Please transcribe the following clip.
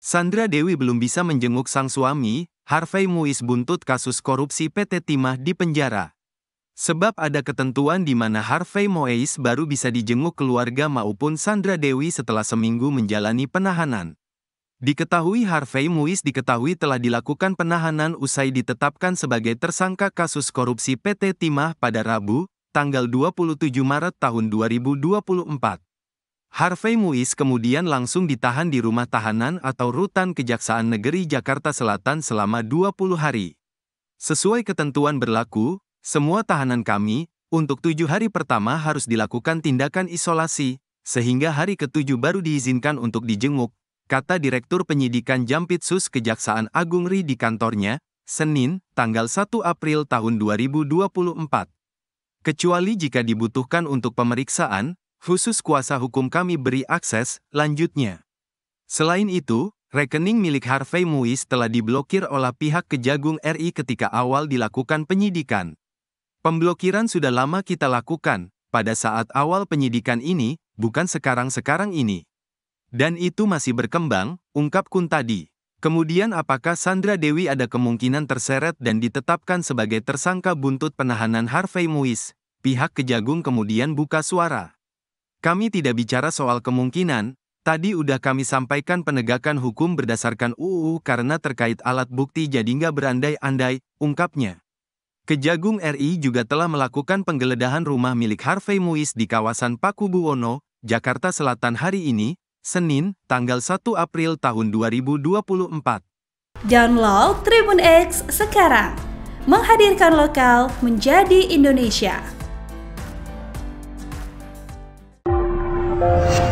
Sandra Dewi belum bisa menjenguk sang suami, Harvey Muiz buntut kasus korupsi PT Timah di penjara. Sebab ada ketentuan di mana Harvey Moeis baru bisa dijenguk keluarga maupun Sandra Dewi setelah seminggu menjalani penahanan. Diketahui Harvey Muiz diketahui telah dilakukan penahanan usai ditetapkan sebagai tersangka kasus korupsi PT Timah pada Rabu, tanggal 27 Maret tahun 2024. Harvey Muiz kemudian langsung ditahan di rumah tahanan atau rutan Kejaksaan Negeri Jakarta Selatan selama 20 hari. Sesuai ketentuan berlaku, semua tahanan kami, untuk tujuh hari pertama harus dilakukan tindakan isolasi, sehingga hari ketujuh baru diizinkan untuk dijenguk, kata Direktur Penyidikan Jampitsus Kejaksaan Agung RI di kantornya, Senin, tanggal 1 April tahun 2024. Kecuali jika dibutuhkan untuk pemeriksaan, khusus kuasa hukum kami beri akses, lanjutnya. Selain itu, rekening milik Harvey Muiz telah diblokir oleh pihak kejagung RI ketika awal dilakukan penyidikan. Pemblokiran sudah lama kita lakukan, pada saat awal penyidikan ini, bukan sekarang-sekarang ini. Dan itu masih berkembang, ungkap Kun tadi. Kemudian apakah Sandra Dewi ada kemungkinan terseret dan ditetapkan sebagai tersangka buntut penahanan Harvey Muiz? Pihak kejagung kemudian buka suara. Kami tidak bicara soal kemungkinan, tadi udah kami sampaikan penegakan hukum berdasarkan UU karena terkait alat bukti jadi nggak berandai-andai, ungkapnya. Kejagung RI juga telah melakukan penggeledahan rumah milik Harvey Muiz di kawasan Pakubuwono, Jakarta Selatan hari ini, Senin, tanggal 1 April tahun 2024. Download Tribun X sekarang, menghadirkan lokal menjadi Indonesia. Thank you.